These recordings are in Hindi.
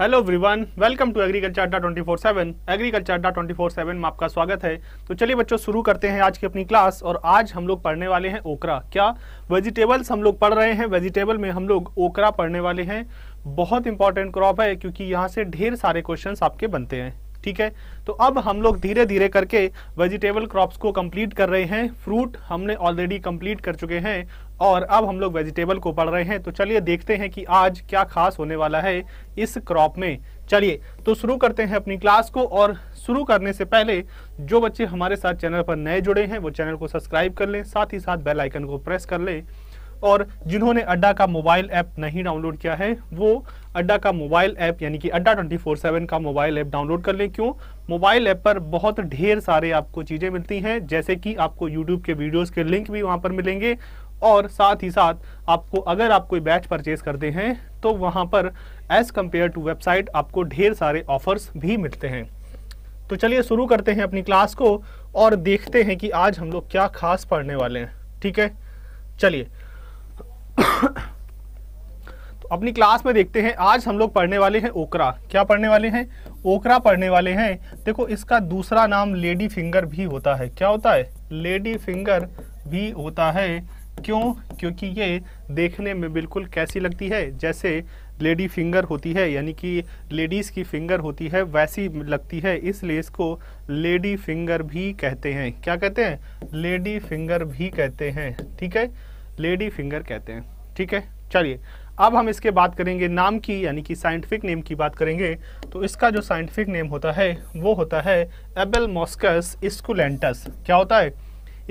hello everyone welcome to agriculture dot twenty four seven agriculture dot twenty four seven में आपका स्वागत है तो चलिए बच्चों शुरू करते हैं आज की अपनी क्लास और आज हम लोग पढ़ने वाले हैं ओकरा क्या वेजिटेबल्स हम लोग पढ़ रहे हैं वेजिटेबल में हम लोग ओकरा पढ़ने वाले हैं बहुत इंपॉर्टेंट क्रॉप है क्योंकि यहाँ से ढेर सारे क्वेश्चन आपके बनते हैं ठीक है तो अब हम लोग धीरे धीरे करके वेजिटेबल क्रॉप्स को कंप्लीट कर रहे हैं फ्रूट हमने ऑलरेडी कंप्लीट कर चुके हैं और अब हम लोग वेजिटेबल को पढ़ रहे हैं तो चलिए देखते हैं कि आज क्या खास होने वाला है इस क्रॉप में चलिए तो शुरू करते हैं अपनी क्लास को और शुरू करने से पहले जो बच्चे हमारे साथ चैनल पर नए जुड़े हैं वो चैनल को सब्सक्राइब कर लें साथ ही साथ बेल आइकन को प्रेस कर लें और जिन्होंने अड्डा का मोबाइल ऐप नहीं डाउनलोड किया है वो अड्डा का मोबाइल ऐप यानी कि अड्डा 24/7 का मोबाइल ऐप डाउनलोड कर लें क्यों मोबाइल ऐप पर बहुत ढेर सारे आपको चीज़ें मिलती हैं जैसे कि आपको यूट्यूब के वीडियोज़ के लिंक भी वहाँ पर मिलेंगे और साथ ही साथ आपको अगर आप कोई बैच परचेज करते हैं तो वहाँ पर एज़ कम्पेयर टू वेबसाइट आपको ढेर सारे ऑफर्स भी मिलते हैं तो चलिए शुरू करते हैं अपनी क्लास को और देखते हैं कि आज हम लोग क्या खास पढ़ने वाले हैं ठीक है चलिए अपनी क्लास में देखते हैं आज हम लोग पढ़ने वाले हैं ओकरा क्या पढ़ने वाले हैं ओकरा पढ़ने वाले हैं देखो इसका दूसरा नाम लेडी फिंगर भी होता है क्या होता है लेडी फिंगर भी होता है क्यों क्योंकि ये देखने में बिल्कुल कैसी लगती है जैसे लेडी फिंगर होती है यानी कि लेडीज़ की फिंगर होती है वैसी लगती है इसलिए इसको लेडी फिंगर भी कहते हैं क्या कहते हैं लेडी फिंगर भी कहते हैं ठीक है लेडी फिंगर कहते हैं ठीक है चलिए अब हम इसके बात करेंगे नाम की यानी कि साइंटिफिक नेम की बात करेंगे तो इसका जो साइंटिफिक नेम होता है वो होता है एबल मॉस्कस स्कुलेंटस क्या होता है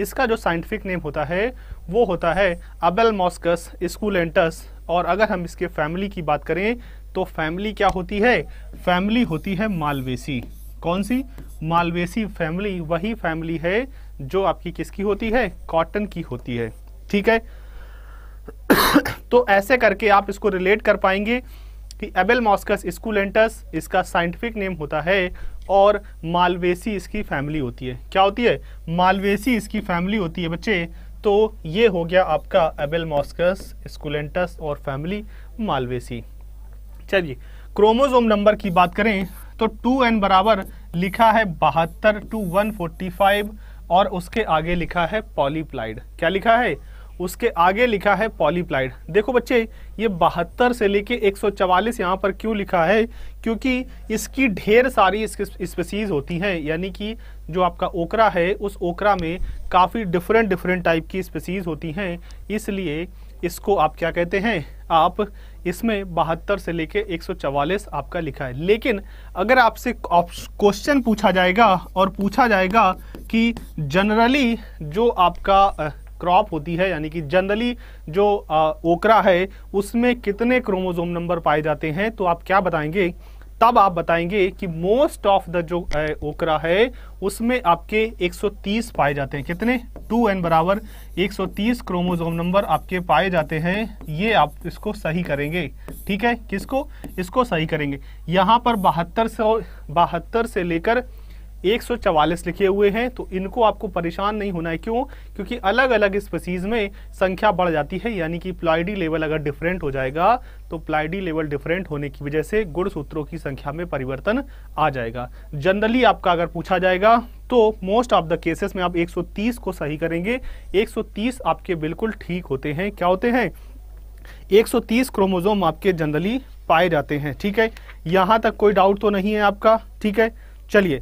इसका जो साइंटिफिक नेम होता है वो होता है अबेल मॉस्कस स्कूलेंटस और अगर हम इसके फैमिली की बात करें तो फैमिली क्या होती है फैमिली होती है मालवेसी कौन सी मालवेसी फैमिली वही फैमिली है जो आपकी किसकी होती है कॉटन की होती है ठीक है तो ऐसे करके आप इसको रिलेट कर पाएंगे कि एबेल मॉस्कस स्कूलेंटस इसका साइंटिफिक नेम होता है और मालवेसी इसकी फैमिली होती है क्या होती है मालवेसी इसकी फैमिली होती है बच्चे तो ये हो गया आपका एबेल मॉस्कस स्कूलेंटस और फैमिली मालवेसी चलिए क्रोमोजोम नंबर की बात करें तो टू एन बराबर लिखा है बहत्तर टू वन फोर्टी फाइव और उसके आगे लिखा है पॉलीप्लाइड क्या लिखा है उसके आगे लिखा है पॉलीप्लाइड देखो बच्चे ये बहत्तर से लेके एक सौ यहाँ पर क्यों लिखा है क्योंकि इसकी ढेर सारी स्पेसीज होती हैं यानी कि जो आपका ओकरा है उस ओकरा में काफ़ी डिफरेंट डिफरेंट टाइप की स्पेसीज होती हैं इसलिए इसको आप क्या कहते हैं आप इसमें बहत्तर से लेके 144 आपका लिखा है लेकिन अगर आपसे क्वेश्चन पूछा जाएगा और पूछा जाएगा कि जनरली जो आपका क्रॉप होती है यानी कि जनरली जो आ, ओकरा है उसमें कितने क्रोमोजोम नंबर पाए जाते हैं तो आप क्या बताएंगे तब आप बताएंगे कि मोस्ट ऑफ द जो आ, ओकरा है उसमें आपके 130 पाए जाते हैं कितने 2n एन बराबर एक क्रोमोजोम नंबर आपके पाए जाते हैं ये आप इसको सही करेंगे ठीक है किसको इसको सही करेंगे यहाँ पर बहत्तर सौ बहत्तर से लेकर 144 लिखे हुए हैं तो इनको आपको परेशान नहीं होना है क्यों क्योंकि अलग अलग स्पेसीज में संख्या बढ़ जाती है यानी कि प्लाइडी लेवल अगर डिफरेंट हो जाएगा तो प्लाइडी लेवल डिफरेंट होने की वजह से गुणसूत्रों की संख्या में परिवर्तन आ जाएगा जनरली आपका अगर पूछा जाएगा तो मोस्ट ऑफ द केसेस में आप 130 को सही करेंगे 130 आपके बिल्कुल ठीक होते हैं क्या होते हैं 130 क्रोमोजोम आपके जनरली पाए जाते हैं ठीक है यहां तक कोई डाउट तो नहीं है आपका ठीक है चलिए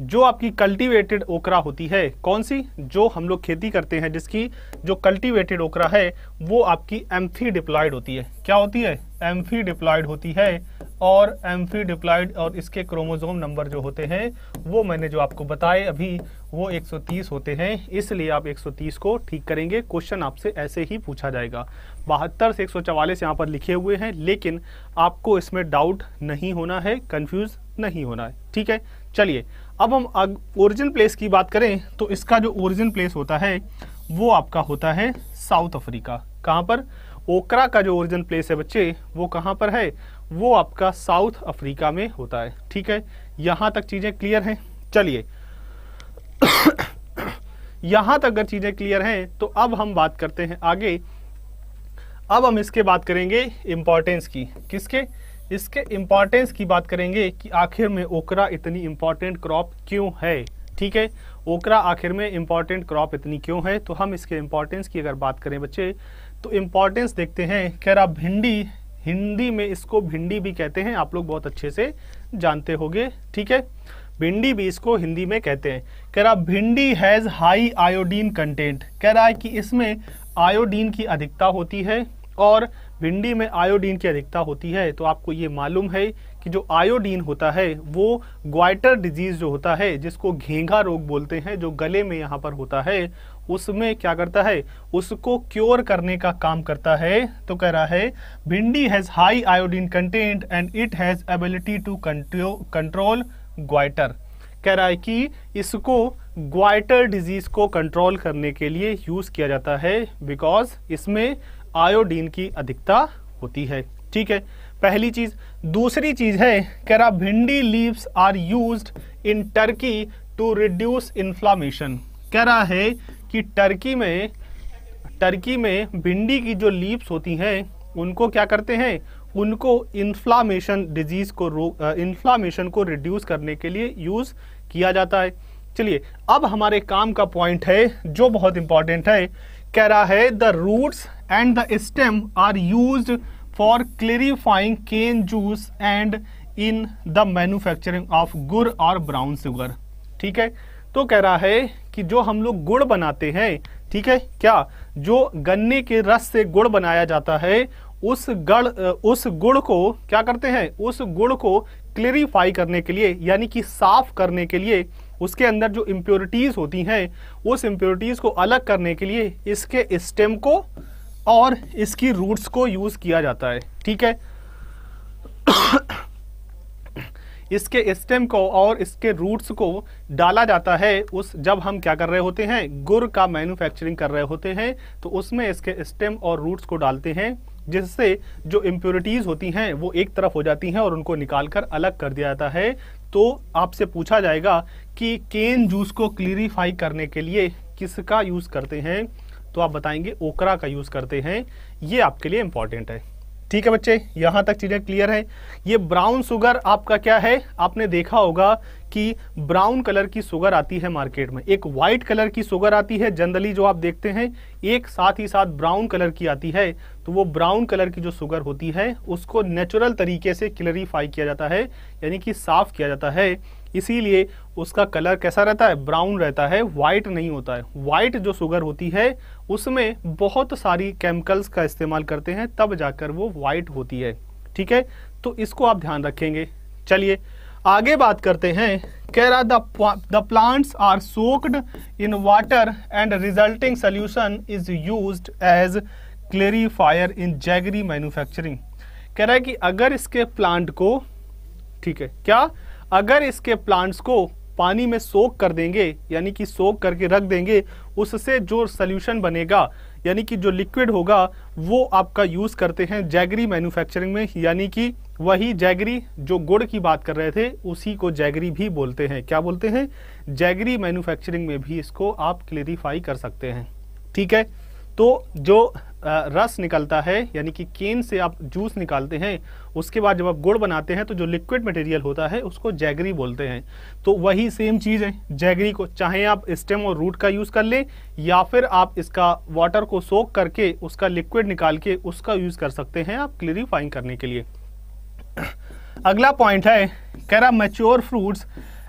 जो आपकी कल्टीवेटेड ओकरा होती है कौन सी जो हम लोग खेती करते हैं जिसकी जो कल्टीवेटेड ओकरा है वो आपकी एम्फी डिप्लॉयड होती है क्या होती है एम्फी डिप्लॉयड होती है और एम्फी डिप्लॉयड और इसके क्रोमोजोम नंबर जो होते हैं वो मैंने जो आपको बताए अभी वो 130 होते हैं इसलिए आप 130 को ठीक करेंगे क्वेश्चन आपसे ऐसे ही पूछा जाएगा बहत्तर से एक सौ यहाँ पर लिखे हुए हैं लेकिन आपको इसमें डाउट नहीं होना है कन्फ्यूज़ नहीं होना है ठीक है चलिए अब हम ओरिजिन प्लेस की बात करें तो इसका जो ओरिजिन प्लेस होता है वो आपका होता है साउथ अफ्रीका कहाँ पर ओकरा का जो ओरिजिन प्लेस है बच्चे वो कहाँ पर है वो आपका साउथ अफ्रीका में होता है ठीक है यहाँ तक चीज़ें क्लियर हैं चलिए यहाँ तक अगर चीज़ें क्लियर हैं तो अब हम बात करते हैं आगे अब हम इसके बात करेंगे इम्पोर्टेंस की किसके इसके इम्पॉर्टेंस की बात करेंगे कि आखिर में ओकरा इतनी इम्पॉर्टेंट क्रॉप क्यों है ठीक है ओकरा आखिर में इम्पॉर्टेंट क्रॉप इतनी क्यों है तो हम इसके इम्पॉर्टेंस की अगर बात करें बच्चे तो इम्पॉर्टेंस देखते हैं कह रहा भिंडी हिंदी में इसको भिंडी भी कहते हैं आप लोग बहुत अच्छे से जानते होंगे ठीक है भिंडी भी इसको हिंदी में कहते हैं कह रहा भिंडी हैज़ हाई आयोडीन कंटेंट कह रहा है कि इसमें आयोडीन की अधिकता होती है और भिंडी में आयोडीन की अधिकता होती है तो आपको ये मालूम है कि जो आयोडीन होता है वो ग्वाइटर डिजीज जो होता है जिसको घेंघा रोग बोलते हैं जो गले में यहाँ पर होता है उसमें क्या करता है उसको क्योर करने का काम करता है तो कह रहा है bhindi has high iodine content and it has ability to control goitre कह रहा है कि इसको ग्वाइटर डिजीज को कंट्रोल करने के लिए यूज़ किया जाता है बिकॉज इसमें आयोडीन की अधिकता होती है ठीक है पहली चीज दूसरी चीज है कह bhindi leaves are use in Turkey to reduce inflammation कह रहा है कि टर्की में टर्की में भिंडी की जो लीव्स होती हैं उनको क्या करते हैं उनको इन्फ्लामेशन डिजीज़ को रो इन्फ्लामेशन को रिड्यूस करने के लिए यूज़ किया जाता है चलिए अब हमारे काम का पॉइंट है जो बहुत इंपॉर्टेंट है कह रहा है the roots and the stem are use for clarifying cane juice and in the manufacturing of gur और ब्राउन शुगर ठीक है तो कह रहा है कि जो हम लोग गुड़ बनाते हैं ठीक है क्या जो गन्ने के रस से गुड़ बनाया जाता है उस गड़ उस गुड़ को क्या करते हैं उस गुड़ को क्लेरिफाई करने के लिए यानी कि साफ करने के लिए उसके अंदर जो इम्प्योरिटीज़ होती हैं उस इम्प्योरिटीज़ को अलग करने के लिए इसके स्टेम को और इसकी रूट्स को यूज़ किया जाता है ठीक है इसके स्टेम को और इसके रूट्स को डाला जाता है उस जब हम क्या कर रहे होते हैं गुड़ का मैन्युफैक्चरिंग कर रहे होते हैं तो उसमें इसके स्टेम और रूट्स को डालते हैं जिससे जो इम्प्योरिटीज़ होती हैं वो एक तरफ हो जाती हैं और उनको निकाल कर अलग कर दिया जाता है तो आपसे पूछा जाएगा कि केन जूस को क्लीरीफाई करने के लिए किसका यूज़ करते हैं तो आप बताएंगे ओकरा का यूज़ करते हैं ये आपके लिए इंपॉर्टेंट है ठीक है बच्चे यहां तक चीज़ें क्लियर है ये ब्राउन शुगर आपका क्या है आपने देखा होगा कि ब्राउन कलर की शुगर आती है मार्केट में एक व्हाइट कलर की शुगर आती है जनरली जो आप देखते हैं एक साथ ही साथ ब्राउन कलर की आती है तो वो ब्राउन कलर की जो शुगर होती है उसको नेचुरल तरीके से क्लरीफाई किया जाता है यानी कि साफ किया जाता है इसीलिए उसका कलर कैसा रहता है ब्राउन रहता है वाइट नहीं होता है वाइट जो शुगर होती है उसमें बहुत सारी केमिकल्स का इस्तेमाल करते हैं तब जाकर वो वाइट होती है ठीक है तो इसको आप ध्यान रखेंगे चलिए आगे बात करते हैं कह रहा the plants are soaked in water and resulting solution is use as clarifier in jaggery manufacturing कह रहा है कि अगर इसके प्लांट को ठीक है क्या अगर इसके प्लांट्स को पानी में सोख कर देंगे यानी कि सोख करके रख देंगे उससे जो सल्यूशन बनेगा यानी कि जो लिक्विड होगा वो आपका यूज़ करते हैं जैगरी मैन्युफैक्चरिंग में यानी कि वही जैगरी जो गुड़ की बात कर रहे थे उसी को जैगरी भी बोलते हैं क्या बोलते हैं जैगरी मैन्युफैक्चरिंग में भी इसको आप क्लेरिफाई कर सकते हैं ठीक है तो जो रस निकलता है यानी कि केन से आप जूस निकालते हैं उसके बाद जब आप गुड़ बनाते हैं तो जो लिक्विड मटेरियल होता है उसको जैगरी बोलते हैं तो वही सेम चीज़ है जैगरी को चाहे आप स्टेम और रूट का यूज़ कर लें या फिर आप इसका वाटर को सोख करके उसका लिक्विड निकाल के उसका यूज़ कर सकते हैं आप क्लियरिफाइंग करने के लिए अगला पॉइंट है कह रहा mature fruits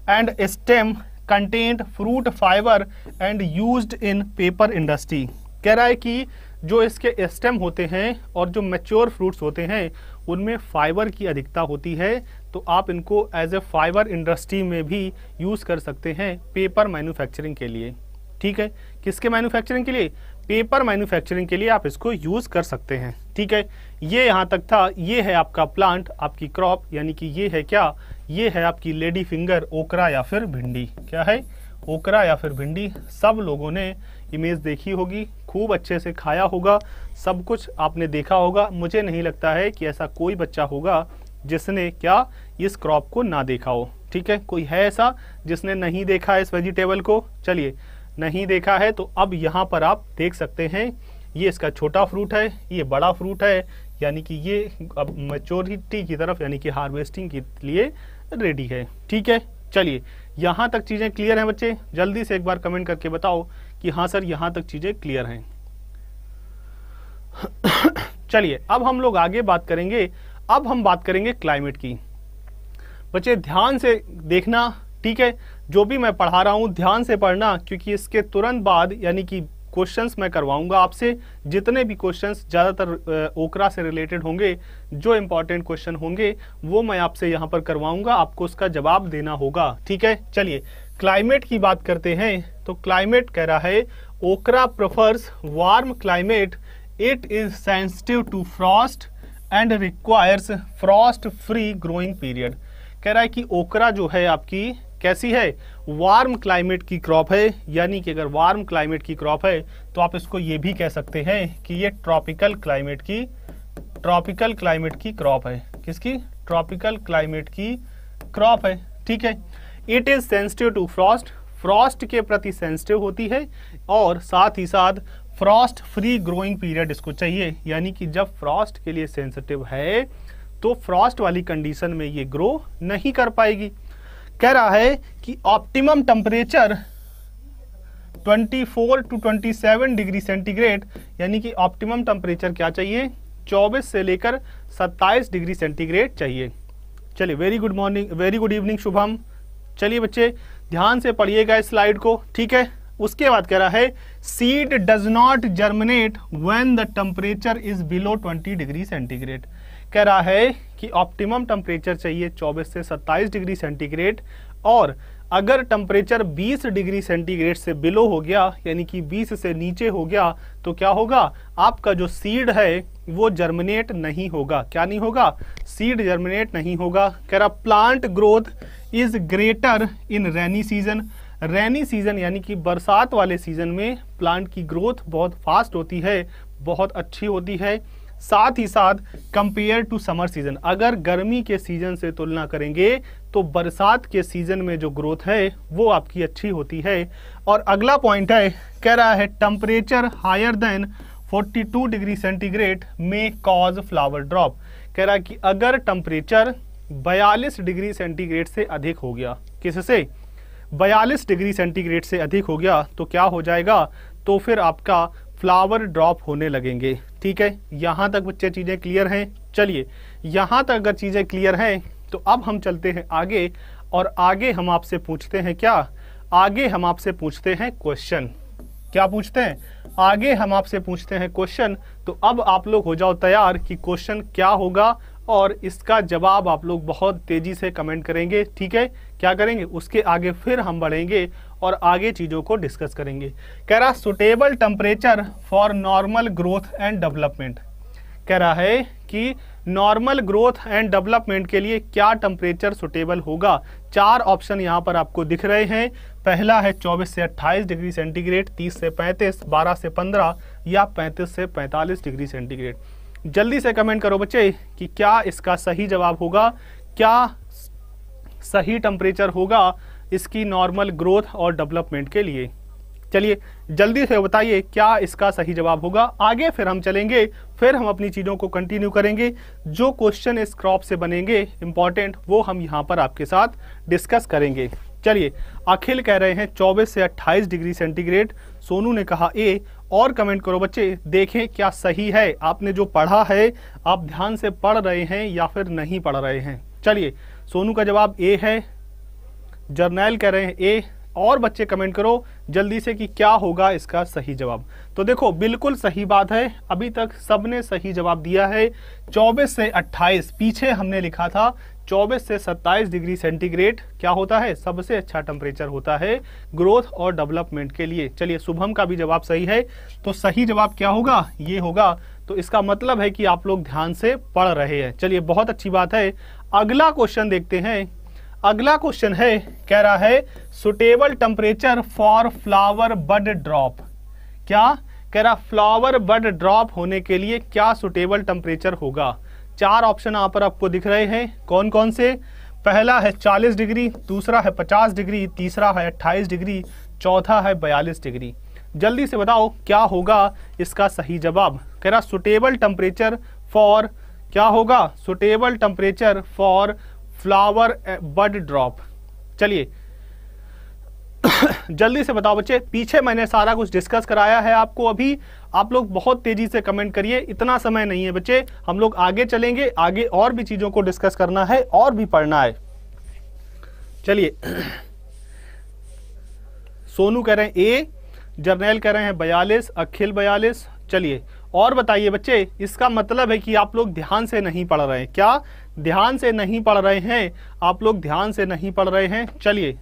and stem content fruit fibre and use in paper industry कह रहा है कि जो इसके स्टेम होते हैं और जो मेच्योर फ्रूट्स होते हैं उनमें फाइबर की अधिकता होती है तो आप इनको एज ए फाइबर इंडस्ट्री में भी यूज़ कर सकते हैं पेपर मैन्युफैक्चरिंग के लिए ठीक है किसके मैन्युफैक्चरिंग के लिए पेपर मैन्युफैक्चरिंग के लिए आप इसको यूज़ कर सकते हैं ठीक है ये यहाँ तक था ये है आपका प्लांट आपकी क्रॉप यानी कि ये है क्या ये है आपकी लेडी फिंगर ओकरा या फिर भिंडी क्या है ओकरा या फिर भिंडी सब लोगों ने इमेज देखी होगी खूब अच्छे से खाया होगा सब कुछ आपने देखा होगा मुझे नहीं लगता है कि ऐसा कोई बच्चा होगा जिसने क्या इस क्रॉप को ना देखा हो ठीक है कोई है ऐसा जिसने नहीं देखा है इस वेजिटेबल को चलिए नहीं देखा है तो अब यहाँ पर आप देख सकते हैं ये इसका छोटा फ्रूट है ये बड़ा फ्रूट है यानी कि ये अब मेचोरिटी की तरफ यानी कि हार्वेस्टिंग के लिए रेडी है ठीक है चलिए यहाँ तक चीज़ें क्लियर हैं बच्चे जल्दी से एक बार कमेंट करके बताओ कि हाँ सर यहाँ तक चीज़ें क्लियर हैं चलिए अब हम लोग आगे बात करेंगे अब हम बात करेंगे क्लाइमेट की बच्चे ध्यान से देखना ठीक है जो भी मैं पढ़ा रहा हूँ ध्यान से पढ़ना क्योंकि इसके तुरंत बाद यानी कि क्वेश्चंस मैं करवाऊंगा आपसे जितने भी क्वेश्चंस ज़्यादातर ओकरा से रिलेटेड होंगे जो इंपॉर्टेंट क्वेश्चन होंगे वो मैं आपसे यहाँ पर करवाऊंगा आपको उसका जवाब देना होगा ठीक है चलिए क्लाइमेट की बात करते हैं तो क्लाइमेट कह रहा है okra prefers warm climate it is sensitive to frost and requires frost free growing period कह रहा है कि ओकरा जो है आपकी कैसी है वार्म क्लाइमेट की क्रॉप है यानी कि अगर वार्म क्लाइमेट की क्रॉप है तो आप इसको ये भी कह सकते हैं कि ये ट्रॉपिकल क्लाइमेट की ट्रॉपिकल क्लाइमेट की क्रॉप है किसकी ट्रॉपिकल क्लाइमेट की क्रॉप है ठीक है it is sensitive to frost frost के प्रति सेंसिटिव होती है और साथ ही साथ फ्रॉस्ट फ्री ग्रोइंग पीरियड इसको चाहिए यानी कि जब फ्रॉस्ट के लिए सेंसिटिव है तो फ्रॉस्ट वाली कंडीशन में ये ग्रो नहीं कर पाएगी कह रहा है कि optimum temperature 24 to 27 degree centigrade यानी कि ऑप्टिमम टेम्परेचर क्या चाहिए 24 से लेकर 27 डिग्री सेंटीग्रेड चाहिए चलिए very good morning very good evening Shubham चलिए बच्चे ध्यान से पढ़िएगा इस स्लाइड को ठीक है उसके बाद कह रहा है seed does not germinate when the temperature is below 20 degree centigrade कह रहा है कि ऑप्टिमम टेम्परेचर चाहिए 24 से 27 डिग्री सेंटीग्रेड और अगर टेम्परेचर 20 डिग्री सेंटीग्रेड से बिलो हो गया यानी कि 20 से नीचे हो गया तो क्या होगा आपका जो सीड है वो जर्मिनेट नहीं होगा क्या नहीं होगा सीड जर्मिनेट नहीं होगा कह रहा plant growth is greater in rainy season rainy season यानी कि बरसात वाले सीजन में प्लांट की ग्रोथ बहुत फास्ट होती है बहुत अच्छी होती है साथ ही साथ कंपेयर टू समर सीजन अगर गर्मी के सीजन से तुलना करेंगे तो बरसात के सीजन में जो ग्रोथ है वो आपकी अच्छी होती है और अगला पॉइंट है कह रहा है temperature higher than 42 degree centigrade may cause flower drop कह रहा कि अगर टम्परेचर 42 डिग्री सेंटीग्रेड से अधिक हो गया किससे 42 डिग्री सेंटीग्रेड से अधिक हो गया तो क्या हो जाएगा तो फिर आपका फ्लावर ड्रॉप होने लगेंगे ठीक है यहाँ तक बच्चे चीज़ें क्लियर हैं चलिए यहाँ तक अगर चीज़ें क्लियर हैं तो अब हम चलते हैं आगे और आगे हम आपसे पूछते हैं क्या आगे हम आपसे पूछते हैं क्वेश्चन क्या पूछते हैं आगे हम आपसे पूछते हैं क्वेश्चन तो अब आप लोग हो जाओ तैयार कि क्वेश्चन क्या होगा और इसका जवाब आप लोग बहुत तेज़ी से कमेंट करेंगे ठीक है क्या करेंगे उसके आगे फिर हम बढ़ेंगे और आगे चीज़ों को डिस्कस करेंगे कह रहा suitable temperature for normal growth and development कह रहा है कि नॉर्मल ग्रोथ एंड डेवलपमेंट के लिए क्या टेम्परेचर सुटेबल होगा चार ऑप्शन यहाँ पर आपको दिख रहे हैं पहला है 24 से 28 डिग्री सेंटीग्रेड 30 से 35, 12 से 15 या 35 से 45 डिग्री सेंटीग्रेड जल्दी से कमेंट करो बच्चे कि क्या इसका सही जवाब होगा क्या सही टेम्परेचर होगा इसकी नॉर्मल ग्रोथ और डेवलपमेंट के लिए चलिए जल्दी से बताइए क्या इसका सही जवाब होगा आगे फिर हम चलेंगे फिर हम अपनी चीज़ों को कंटिन्यू करेंगे जो क्वेश्चन इस क्रॉप से बनेंगे इम्पॉर्टेंट वो हम यहाँ पर आपके साथ डिस्कस करेंगे चलिए अखिल कह रहे हैं 24 से 28 डिग्री सेंटीग्रेड सोनू ने कहा ए और कमेंट करो बच्चे देखें क्या सही है आपने जो पढ़ा है आप ध्यान से पढ़ रहे हैं या फिर नहीं पढ़ रहे हैं चलिए सोनू का जवाब ए है जर्नैल कह रहे हैं ए और बच्चे कमेंट करो जल्दी से कि क्या होगा इसका सही जवाब तो देखो बिल्कुल सही बात है अभी तक सबने सही जवाब दिया है 24 से 28 पीछे हमने लिखा था 24 से 27 डिग्री सेंटीग्रेड क्या होता है सबसे अच्छा टेम्परेचर होता है ग्रोथ और डेवलपमेंट के लिए चलिए शुभम का भी जवाब सही है तो सही जवाब क्या होगा ये होगा तो इसका मतलब है कि आप लोग ध्यान से पढ़ रहे हैं चलिए बहुत अच्छी बात है अगला क्वेश्चन देखते हैं अगला क्वेश्चन है कह रहा है suitable temperature for flower bud drop क्या कह रहा फ्लावर बड ड्रॉप होने के लिए क्या सुटेबल टेम्परेचर होगा चार ऑप्शन यहाँ पर आपको दिख रहे हैं कौन कौन से पहला है 40 डिग्री दूसरा है 50 डिग्री तीसरा है 28 डिग्री चौथा है 42 डिग्री जल्दी से बताओ क्या होगा इसका सही जवाब कह रहा सुटेबल टेम्परेचर फॉर क्या होगा suitable temperature for flower bud drop चलिए जल्दी से बताओ बच्चे पीछे मैंने सारा कुछ डिस्कस कराया है आपको अभी आप लोग बहुत तेजी से कमेंट करिए इतना समय नहीं है बच्चे हम लोग आगे चलेंगे आगे और भी चीज़ों को डिस्कस करना है और भी पढ़ना है चलिए सोनू कह रहे हैं ए जर्नैल कह रहे हैं बयालीस अखिल बयालीस चलिए और बताइए बच्चे इसका मतलब है कि आप लोग ध्यान से नहीं पढ़ रहे हैं क्या ध्यान से नहीं पढ़ रहे हैं आप लोग ध्यान से नहीं पढ़ रहे हैं चलिए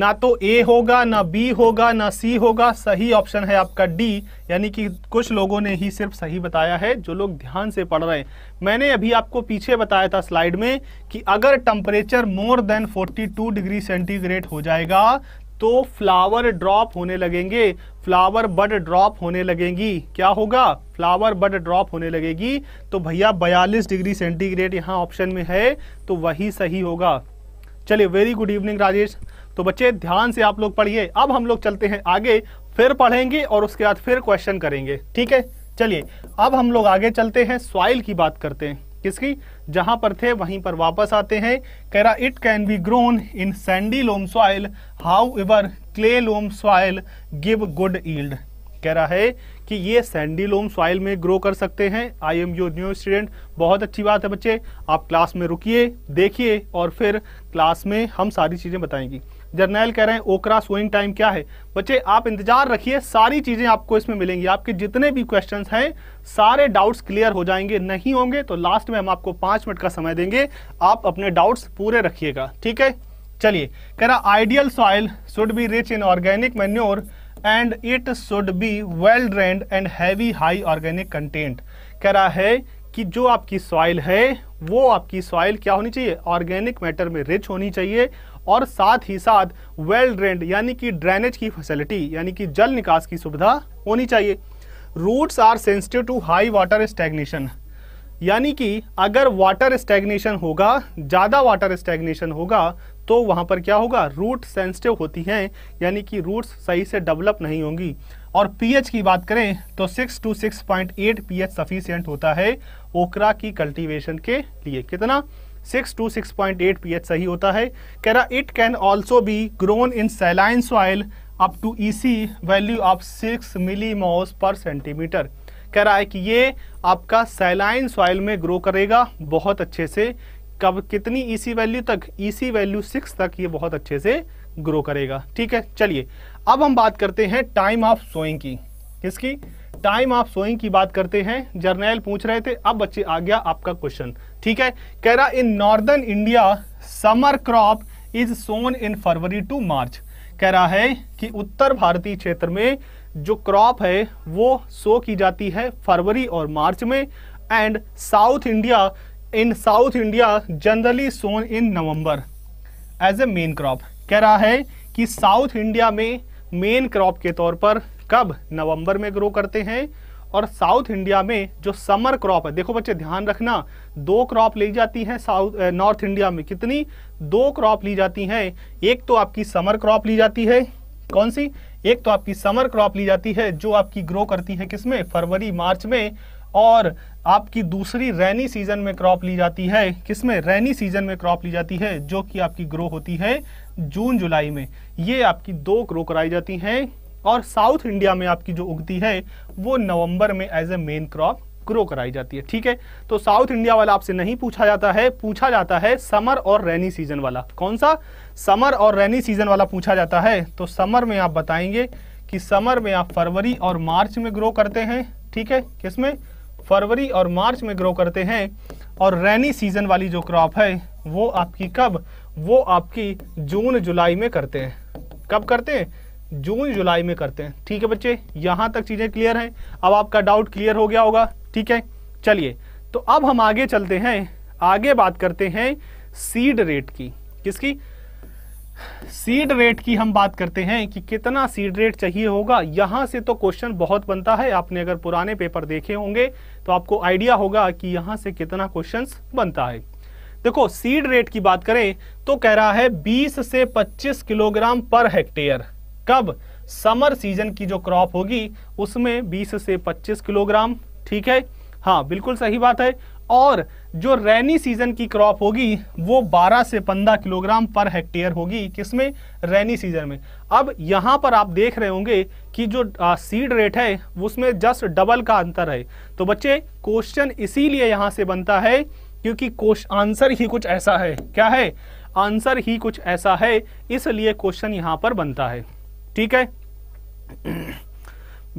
ना तो ए होगा ना बी होगा ना सी होगा सही ऑप्शन है आपका डी यानी कि कुछ लोगों ने ही सिर्फ सही बताया है जो लोग ध्यान से पढ़ रहे हैं मैंने अभी आपको पीछे बताया था स्लाइड में कि अगर temperature more than 42 degree centigrade हो जाएगा तो फ्लावर ड्रॉप होने लगेंगे फ्लावर बड ड्रॉप होने लगेंगी क्या होगा फ्लावर बड ड्रॉप होने लगेगी तो भैया बयालीस डिग्री सेंटीग्रेड यहाँ ऑप्शन में है तो वही सही होगा चलिए वेरी गुड इवनिंग राजेश तो बच्चे ध्यान से आप लोग पढ़िए अब हम लोग चलते हैं आगे फिर पढ़ेंगे और उसके बाद फिर क्वेश्चन करेंगे ठीक है चलिए अब हम लोग आगे चलते हैं सॉइल की बात करते हैं किसकी जहां पर थे वहीं पर वापस आते हैं कह रहा it can be grown in sandy loam soil however clay loam soil give good yield कह रहा है कि ये सैंडी लोम सॉइल में ग्रो कर सकते हैं I am your new student बहुत अच्छी बात है बच्चे आप क्लास में रुकिए देखिए और फिर क्लास में हम सारी चीज़ें बताएंगी जर्नैल कह रहे हैं ओकरा सोइंग टाइम क्या है बच्चे आप इंतजार रखिए सारी चीज़ें आपको इसमें मिलेंगी आपके जितने भी क्वेश्चन हैं सारे डाउट्स क्लियर हो जाएंगे नहीं होंगे तो लास्ट में हम आपको पांच मिनट का समय देंगे आप अपने डाउट्स पूरे रखिएगा ठीक है चलिए कह रहा ideal soil should be rich in organic manure and it should be well drained and heavy high organic content कह रहा है कि जो आपकी सॉइल है वो आपकी सॉइल क्या होनी चाहिए ऑर्गेनिक मैटर में रिच होनी चाहिए और साथ ही साथ वेल ड्रेंड यानी कि ड्रेनेज की फैसिलिटी यानी कि जल निकास की सुविधा होनी चाहिए roots are sensitive to high water stagnation यानी कि अगर वाटर स्टेगनेशन होगा ज़्यादा वाटर स्टेगनेशन होगा तो वहाँ पर क्या होगा रूट सेंसिटिव होती हैं यानी कि रूट्स सही से डेवलप नहीं होंगी और पीएच की बात करें तो 6 टू 6.8 पीएच सफिशिएंट होता है ओकरा की कल्टीवेशन के लिए कितना six to six point eight P H सही होता है कह रहा it can also be grown in saline soil up to E C value of six millimhos per centimetre कह रहा है कि ये आपका सेलाइन सॉइल में ग्रो करेगा बहुत अच्छे से कब कितनी ईसी e वैल्यू तक ईसी वैल्यू सिक्स तक ये बहुत अच्छे से ग्रो करेगा ठीक है चलिए अब हम बात करते हैं टाइम ऑफ सोइंग की किसकी टाइम ऑफ सोइंग की बात करते हैं जर्नैल पूछ रहे थे अब बच्चे आ गया आपका क्वेश्चन ठीक है कह रहा in northern India summer crop is sown in February to March कह रहा है कि उत्तर भारतीय क्षेत्र में जो क्रॉप है वो सो की जाती है फरवरी और मार्च में and south India in south India generally sown in November as a main crop कह रहा है कि साउथ इंडिया में मेन क्रॉप के तौर पर कब नवंबर में ग्रो करते हैं और साउथ इंडिया में जो समर क्रॉप है देखो बच्चे ध्यान रखना दो क्रॉप ली जाती हैं साउथ नॉर्थ इंडिया में कितनी दो क्रॉप ली जाती हैं एक तो आपकी समर क्रॉप ली जाती है कौन सी एक तो आपकी समर क्रॉप ली जाती है जो आपकी ग्रो करती है किसमें फरवरी मार्च में और आपकी दूसरी रैनी सीजन में क्रॉप ली जाती है किसमें रैनी सीजन में क्रॉप ली जाती है जो कि आपकी ग्रो होती है जून जुलाई में ये आपकी दो ग्रो कराई जाती हैं और साउथ इंडिया में आपकी जो उगती है वो नवंबर में as a main crop grow कराई जाती है ठीक है तो साउथ इंडिया वाला आपसे नहीं पूछा जाता है पूछा जाता है समर और रेनी सीजन वाला कौन सा समर और रेनी सीजन वाला पूछा जाता है तो समर में आप बताएंगे कि समर में आप फरवरी और मार्च में ग्रो करते हैं ठीक है किसमें फरवरी और मार्च में ग्रो करते हैं और रेनी सीजन वाली जो क्रॉप है वो आपकी कब वो आपकी जून जुलाई में करते हैं कब करते हैं जून जुलाई में करते हैं ठीक है बच्चे यहां तक चीज़ें क्लियर हैं अब आपका डाउट क्लियर हो गया होगा ठीक है चलिए तो अब हम आगे चलते हैं आगे बात करते हैं सीड रेट की किसकी सीड रेट की हम बात करते हैं कि कितना सीड रेट चाहिए होगा यहां से तो क्वेश्चन बहुत बनता है आपने अगर पुराने पेपर देखे होंगे तो आपको आइडिया होगा कि यहां से कितना क्वेश्चन बनता है देखो सीड रेट की बात करें तो कह रहा है 20 से 25 किलोग्राम पर हेक्टेयर कब समर सीजन की जो क्रॉप होगी उसमें 20 से 25 किलोग्राम ठीक है हाँ बिल्कुल सही बात है और जो रेनी सीजन की क्रॉप होगी वो 12 से 15 किलोग्राम पर हेक्टेयर होगी किसमें रेनी सीजन में अब यहाँ पर आप देख रहे होंगे कि जो आ, सीड रेट है उसमें जस्ट डबल का अंतर है तो बच्चे क्वेश्चन इसीलिए यहाँ से बनता है क्योंकि आंसर ही कुछ ऐसा है क्या है आंसर ही कुछ ऐसा है इसलिए क्वेश्चन यहाँ पर बनता है ठीक है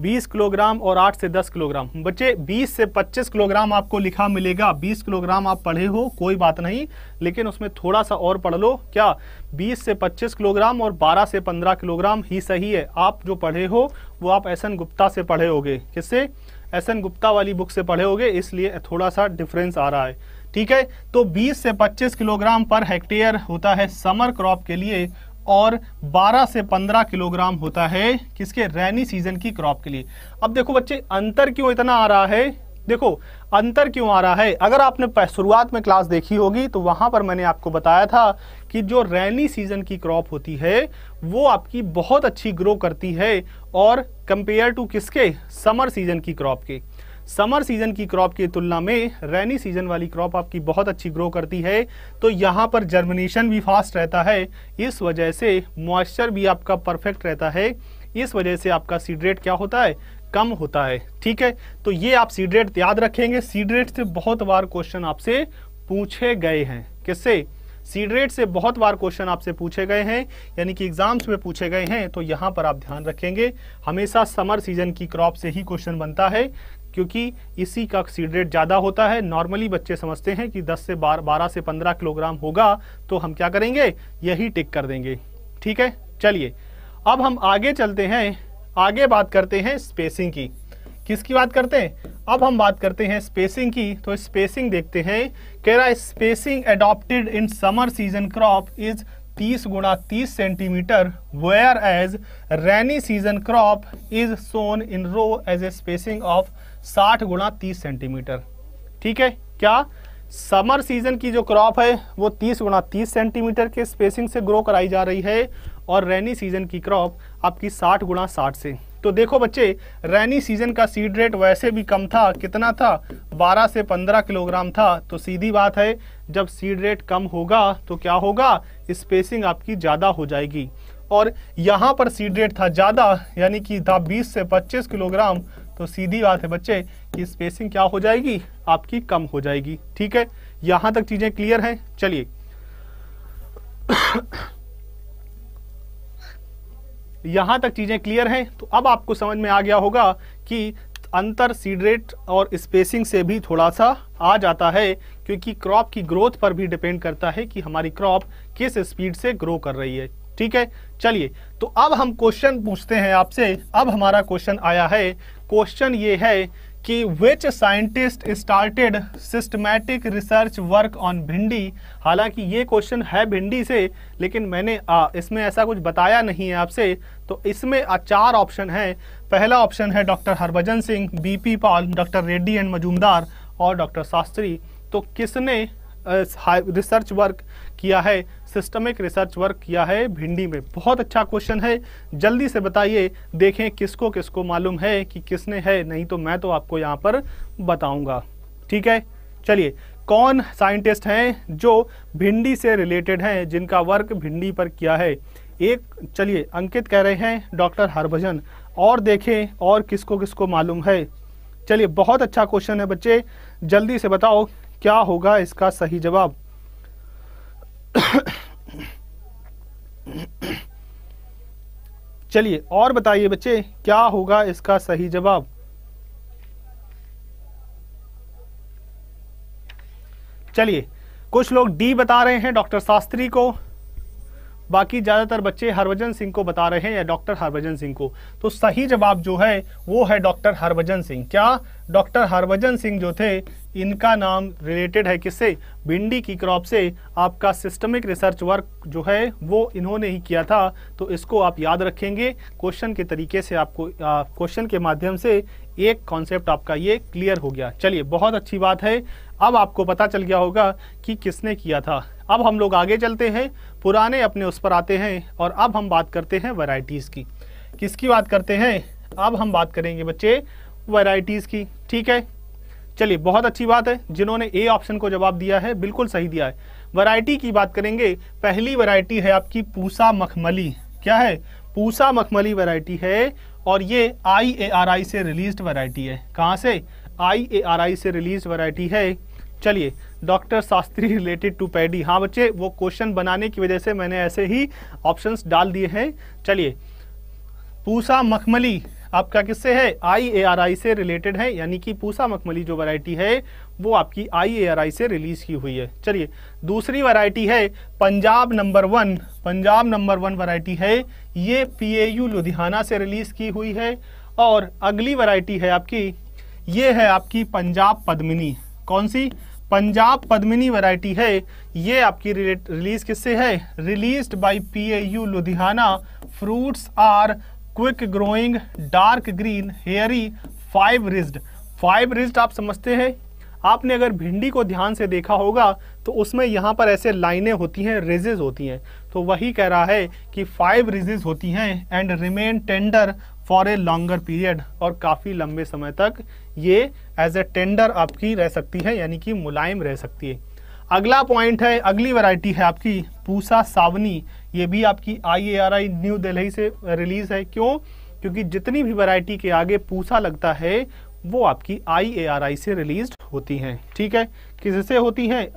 20 किलोग्राम और 8 से 10 किलोग्राम बच्चे 20 से 25 किलोग्राम आपको लिखा मिलेगा 20 किलोग्राम आप पढ़े हो कोई बात नहीं लेकिन उसमें थोड़ा सा और पढ़ लो क्या 20 से 25 किलोग्राम और 12 से 15 किलोग्राम ही सही है आप जो पढ़े हो वो आप एस गुप्ता से पढ़े होगे किससे एस गुप्ता वाली बुक से पढ़े होगे इसलिए थोड़ा सा डिफरेंस आ रहा है ठीक है तो 20 से 25 किलोग्राम पर हेक्टेयर होता है समर क्रॉप के लिए और 12 से 15 किलोग्राम होता है किसके रैनी सीजन की क्रॉप के लिए अब देखो बच्चे अंतर क्यों इतना आ रहा है देखो अंतर क्यों आ रहा है अगर आपने शुरुआत में क्लास देखी होगी तो वहां पर मैंने आपको बताया था कि जो रैनी सीजन की क्रॉप होती है वो आपकी बहुत अच्छी ग्रो करती है और कंपेयर टू किसके समर सीजन की क्रॉप के समर सीजन की क्रॉप की तुलना में रेनी सीजन वाली क्रॉप आपकी बहुत अच्छी ग्रो करती है तो यहाँ पर जर्मिनेशन भी फास्ट रहता है इस वजह से मॉइस्चर भी आपका परफेक्ट रहता है इस वजह से आपका सीड रेट क्या होता है कम होता है ठीक है तो ये आप सीड रेट याद रखेंगे सीड रेट से बहुत बार क्वेश्चन आपसे पूछे गए हैं किससे सीड रेट से बहुत बार क्वेश्चन आपसे पूछे गए हैं यानी कि एग्जाम्स में पूछे गए हैं तो यहाँ पर आप ध्यान रखेंगे हमेशा समर सीजन की क्रॉप से ही क्वेश्चन बनता है क्योंकि इसी का रेट ज़्यादा होता है नॉर्मली बच्चे समझते हैं कि 10 से 12 बारह से 15 किलोग्राम होगा तो हम क्या करेंगे यही टिक कर देंगे ठीक है चलिए अब हम आगे चलते हैं आगे बात करते हैं स्पेसिंग की किसकी बात करते हैं अब हम बात करते हैं स्पेसिंग की तो स्पेसिंग देखते हैं कह रहा है spacing adopted in summer season crop is 30 गुणा 30 centimetre whereas rainy season crop is sown in row as a spacing of साठ गुणा तीस सेंटीमीटर ठीक है क्या समर सीजन की जो क्रॉप है वो 30 गुणा तीस सेंटीमीटर के स्पेसिंग से ग्रो कराई जा रही है और रेनी सीजन की क्रॉप आपकी 60 गुणा 60 से तो देखो बच्चे रेनी सीजन का सीड रेट वैसे भी कम था कितना था 12 से 15 किलोग्राम था तो सीधी बात है जब सीड रेट कम होगा तो क्या होगा स्पेसिंग आपकी ज़्यादा हो जाएगी और यहाँ पर सीड रेट था ज़्यादा यानी कि था 20 से 25 किलोग्राम तो सीधी बात है बच्चे कि स्पेसिंग क्या हो जाएगी आपकी कम हो जाएगी ठीक है यहां तक चीजें क्लियर हैं चलिए यहां तक चीजें क्लियर हैं तो अब आपको समझ में आ गया होगा कि अंतर सीड रेट और स्पेसिंग से भी थोड़ा सा आ जाता है क्योंकि क्रॉप की ग्रोथ पर भी डिपेंड करता है कि हमारी क्रॉप किस स्पीड से ग्रो कर रही है ठीक है चलिए तो अब हम क्वेश्चन पूछते हैं आपसे अब हमारा क्वेश्चन आया है क्वेश्चन ये है कि which scientist started systematic research work on bhindi हालांकि ये क्वेश्चन है भिंडी से लेकिन मैंने आ, इसमें ऐसा कुछ बताया नहीं है आपसे तो इसमें आ, चार ऑप्शन हैं पहला ऑप्शन है doctor Harbhajan Singh BP Pal doctor Reddy and Majumdar और डॉक्टर शास्त्री तो किसने रिसर्च वर्क किया है सिस्टमिक रिसर्च वर्क किया है भिंडी में बहुत अच्छा क्वेश्चन है जल्दी से बताइए देखें किसको किसको मालूम है कि किसने है नहीं तो मैं तो आपको यहाँ पर बताऊँगा ठीक है चलिए कौन साइंटिस्ट हैं जो भिंडी से रिलेटेड हैं जिनका वर्क भिंडी पर किया है एक चलिए अंकित कह रहे हैं डॉक्टर हरभजन और देखें और किसको किसको मालूम है चलिए बहुत अच्छा क्वेश्चन है बच्चे जल्दी से बताओ क्या होगा इसका सही जवाब चलिए और बताइए बच्चे क्या होगा इसका सही जवाब चलिए कुछ लोग डी बता रहे हैं डॉक्टर शास्त्री को बाकी ज़्यादातर बच्चे हरभजन सिंह को बता रहे हैं या डॉक्टर हरभजन सिंह को तो सही जवाब जो है वो है डॉक्टर हरभजन सिंह क्या डॉक्टर हरभजन सिंह जो थे इनका नाम रिलेटेड है किससे भिंडी की क्रॉप से आपका सिस्टमिक रिसर्च वर्क जो है वो इन्होंने ही किया था तो इसको आप याद रखेंगे क्वेश्चन के तरीके से आपको क्वेश्चन के माध्यम से एक कॉन्सेप्ट आपका ये क्लियर हो गया चलिए बहुत अच्छी बात है अब आपको पता चल गया होगा कि किसने किया था अब हम लोग आगे चलते हैं पुराने अपने उस पर आते हैं और अब हम बात करते हैं वैरायटीज़ की किसकी बात करते हैं अब हम बात करेंगे बच्चे वैरायटीज़ की ठीक है चलिए बहुत अच्छी बात है जिन्होंने ए ऑप्शन को जवाब दिया है बिल्कुल सही दिया है वैरायटी की बात करेंगे पहली वैरायटी है आपकी पूसा मखमली क्या है पूसा मखमली वैरायटी है और ये आई ए आर आई से रिलीज वैरायटी है कहाँ से आई ए आर आई से रिलीज वैरायटी है चलिए doctor Shastri related to paddy हाँ बच्चे वो क्वेश्चन बनाने की वजह से मैंने ऐसे ही ऑप्शंस डाल दिए हैं चलिए पूसा मखमली आपका किससे है आई ए आर आई से रिलेटेड है यानी कि पूसा मखमली जो वैरायटी है वो आपकी आई ए आर आई से रिलीज की हुई है चलिए दूसरी वैरायटी है Punjab number one Punjab number one variety है ये यू लुधियाना से रिलीज की हुई है और अगली वैरायटी है आपकी ये है आपकी पंजाब पद्मिनी कौन सी पंजाब पद्मिनी वैरायटी है ये आपकी रिलीज किससे है released by PAU Ludhiana fruits are quick growing dark green hairy five ridged five ridged आप समझते हैं आपने अगर भिंडी को ध्यान से देखा होगा तो उसमें यहाँ पर ऐसे लाइनें होती हैं रिजेज होती हैं तो वही कह रहा है कि फाइव रिजेज होती हैं and remain tender for a longer period और काफ़ी लंबे समय तक ये एज ए टेंडर आपकी रह सकती है यानी कि मुलायम रह सकती है अगला पॉइंट है अगली वैरायटी है आपकी पूसा सावनी ये भी आपकी आई न्यू दिल्ली से रिलीज है क्यों क्योंकि जितनी भी वैरायटी के आगे पूसा लगता है वो आपकी आई से रिलीज होती हैं ठीक है किससे होती हैं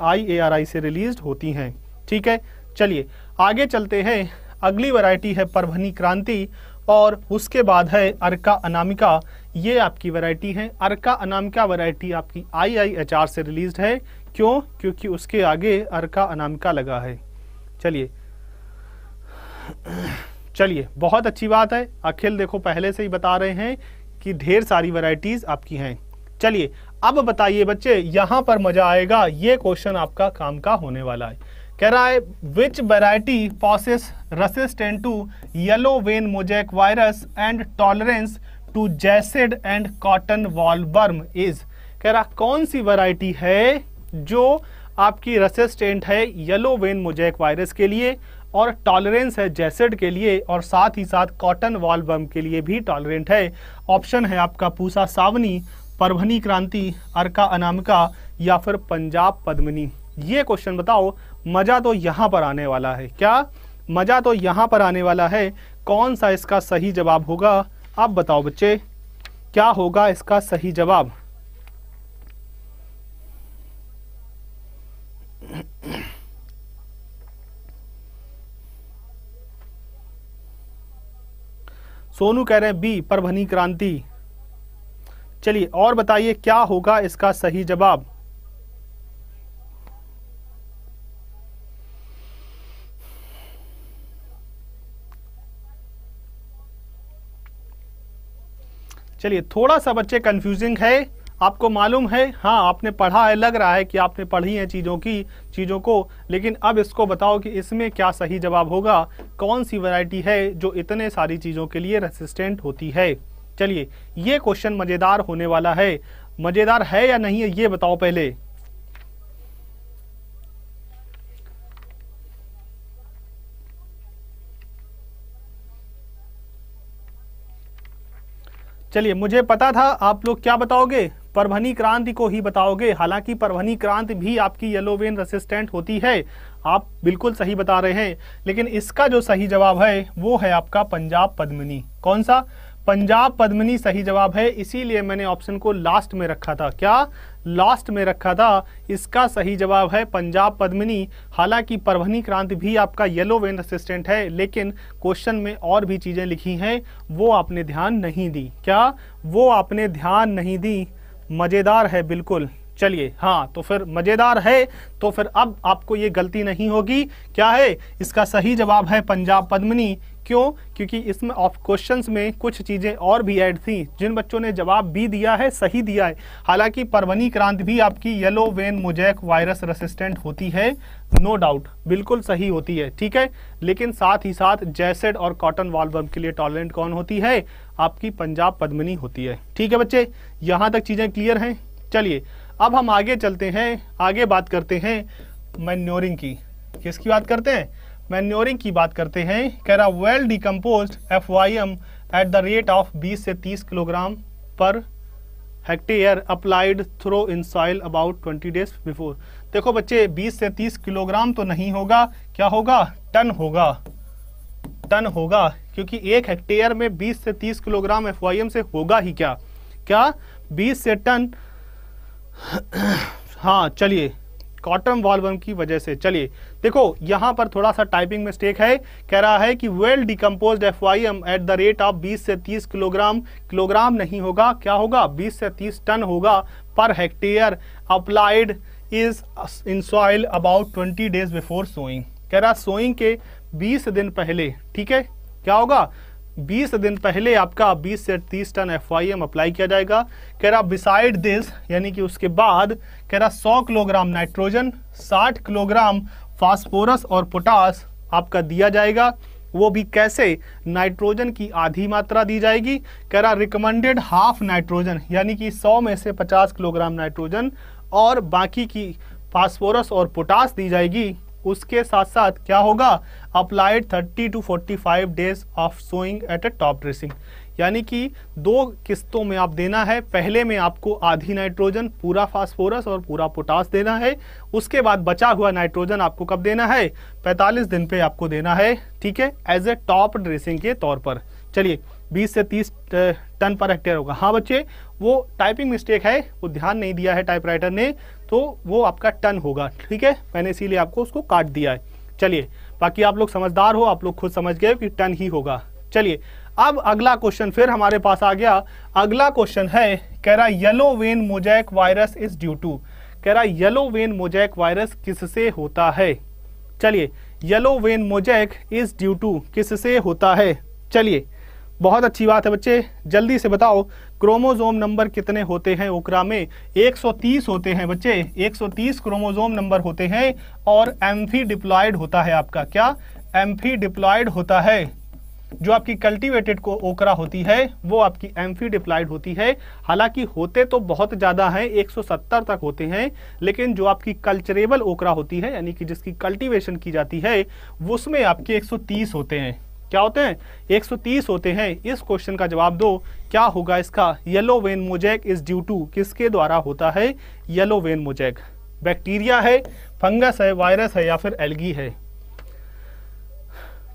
आई से रिलीज होती हैं ठीक है चलिए आगे चलते हैं अगली वैरायटी है परभनी क्रांति और उसके बाद है अर्का अनामिका ये आपकी वैरायटी है अरका अनामका वैरायटी आपकी आई आई एच आर से रिलीज है क्यों क्योंकि उसके आगे अरका का लगा है चलिए चलिए बहुत अच्छी बात है अखिल देखो पहले से ही बता रहे हैं कि ढेर सारी वैरायटीज आपकी हैं चलिए अब बताइए बच्चे यहां पर मजा आएगा ये क्वेश्चन आपका काम का होने वाला है कह रहा है which variety possesses resistant to yellow vein mosaic virus and tolerance to jassid and cotton boll worm is कह रहा कौन सी वैरायटी है जो आपकी रसिस्टेंट है येलो वेन मोजैक वायरस के लिए और टॉलरेंस है जैसेड के लिए और साथ ही साथ कॉटन वॉल के लिए भी टॉलरेंट है ऑप्शन है आपका पूसा सावनी परभनी क्रांति अर्का अनामिका या फिर पंजाब पद्मनी ये क्वेश्चन बताओ मज़ा तो यहाँ पर आने वाला है क्या मज़ा तो यहाँ पर आने वाला है कौन सा इसका सही जवाब होगा अब बताओ बच्चे क्या होगा इसका सही जवाब सोनू कह रहे हैं बी परभनी क्रांति चलिए और बताइए क्या होगा इसका सही जवाब चलिए थोड़ा सा बच्चे कंफ्यूजिंग है आपको मालूम है हाँ आपने पढ़ा है लग रहा है कि आपने पढ़ी है चीज़ों की चीज़ों को लेकिन अब इसको बताओ कि इसमें क्या सही जवाब होगा कौन सी वैरायटी है जो इतने सारी चीज़ों के लिए रेसिस्टेंट होती है चलिए ये क्वेश्चन मज़ेदार होने वाला है मज़ेदार है या नहीं है ये बताओ पहले चलिए मुझे पता था आप लोग क्या बताओगे परभनी क्रांति को ही बताओगे हालांकि परभनी क्रांति भी आपकी येलो वेन रेसिस्टेंट होती है आप बिल्कुल सही बता रहे हैं लेकिन इसका जो सही जवाब है वो है आपका पंजाब पद्मिनी कौन सा पंजाब पद्मनी सही जवाब है इसीलिए मैंने ऑप्शन को लास्ट में रखा था क्या लास्ट में रखा था इसका सही जवाब है पंजाब पद्मिनी हालांकि परभनी क्रांति भी आपका येलो वेन असिस्टेंट है लेकिन क्वेश्चन में और भी चीज़ें लिखी हैं वो आपने ध्यान नहीं दी क्या वो आपने ध्यान नहीं दी मज़ेदार है बिल्कुल चलिए हाँ तो फिर मज़ेदार है तो फिर अब आपको ये गलती नहीं होगी क्या है इसका सही जवाब है पंजाब पद्मनी क्यों क्योंकि इसमें ऑफ क्वेश्चंस में कुछ चीज़ें और भी ऐड थी जिन बच्चों ने जवाब भी दिया है सही दिया है हालांकि परवनी क्रांत भी आपकी yellow vein mosaic virus resistant होती है नो डाउट बिल्कुल सही होती है ठीक है लेकिन साथ ही साथ जैसेड और कॉटन वॉलबम के लिए टॉलरेंट कौन होती है आपकी पंजाब पद्मनी होती है ठीक है बच्चे यहाँ तक चीज़ें क्लियर हैं चलिए अब हम आगे चलते हैं आगे बात करते हैं मैन्योरिंग की किसकी बात करते हैं मैन्योरिंग की बात करते हैं कह रहा well decompose F Y M at the rate of 20 से 30 kilogram per hectare applied throw in soil about 20 days before देखो बच्चे 20 से 30 किलोग्राम तो नहीं होगा क्या होगा टन होगा टन होगा क्योंकि एक हेक्टेयर में 20 से 30 किलोग्राम एफ से होगा ही क्या क्या 20 से टन हाँ चलिए कॉटन वॉलबम की वजह से चलिए देखो यहाँ पर थोड़ा सा टाइपिंग मिस्टेक है कह रहा है कि well decompose F Y M at the rate of 20 से 30 किलोग्राम किलोग्राम नहीं होगा क्या होगा 20 से 30 टन होगा per hectare applied is in soil about 20 days before sowing कह रहा सोइंग के 20 दिन पहले ठीक है क्या होगा 20 दिन पहले आपका 20 से 30 टन एफ अप्लाई किया जाएगा कह रहा बिसाइड दिस यानी कि उसके बाद कह रहा 100 किलोग्राम नाइट्रोजन 60 किलोग्राम फास्फोरस और पोटास आपका दिया जाएगा वो भी कैसे नाइट्रोजन की आधी मात्रा दी जाएगी कह रहा रिकमेंडेड हाफ नाइट्रोजन यानी कि 100 में से 50 किलोग्राम नाइट्रोजन और बाकी की फास्फोरस और पोटास दी जाएगी उसके साथ साथ क्या होगा applied 30 to 45 days of sowing at a top dressing यानी कि दो किस्तों में आप देना है पहले में आपको आधी नाइट्रोजन पूरा फास्फोरस और पूरा पोटास देना है उसके बाद बचा हुआ नाइट्रोजन आपको कब देना है 45 दिन पे आपको देना है ठीक है एज ए टॉप ड्रेसिंग के तौर पर चलिए 20 से 30 टन पर हेक्टेयर होगा हाँ बच्चे वो टाइपिंग मिस्टेक है वो ध्यान नहीं दिया है टाइपराइटर ने तो वो आपका टन होगा ठीक है मैंने इसीलिए आपको उसको काट दिया है चलिए बाकी आप लोग समझदार हो आप लोग खुद समझ गए कि टन ही होगा चलिए अब अगला क्वेश्चन फिर हमारे पास आ गया अगला क्वेश्चन है कह रहा yellow vein mosaic virus is due to कह रहा येलो वेन मोजैक वायरस किससे होता है चलिए yellow vein mosaic is due to किससे होता है चलिए बहुत अच्छी बात है बच्चे जल्दी से बताओ क्रोमोजोम नंबर कितने होते हैं ओकरा में 130 होते हैं बच्चे 130 क्रोमोजोम नंबर होते हैं और एम्फी डिप्लॉयड होता है आपका क्या एम्फी डिप्लॉयड होता है जो आपकी कल्टीवेटेड को ओकरा होती है वो आपकी एम्फी डिप्लॉयड होती है हालांकि होते तो बहुत ज़्यादा हैं 170 तक होते हैं लेकिन जो आपकी कल्चरेबल ओकरा होती है यानी कि जिसकी कल्टीवेशन की जाती है उसमें आपके 130 होते हैं क्या होते हैं 130 होते हैं इस क्वेश्चन का जवाब दो क्या होगा इसका yellow vein mosaic is due to किसके द्वारा होता है येलो वेन मोजैक बैक्टीरिया है फंगस है वायरस है या फिर एलगी है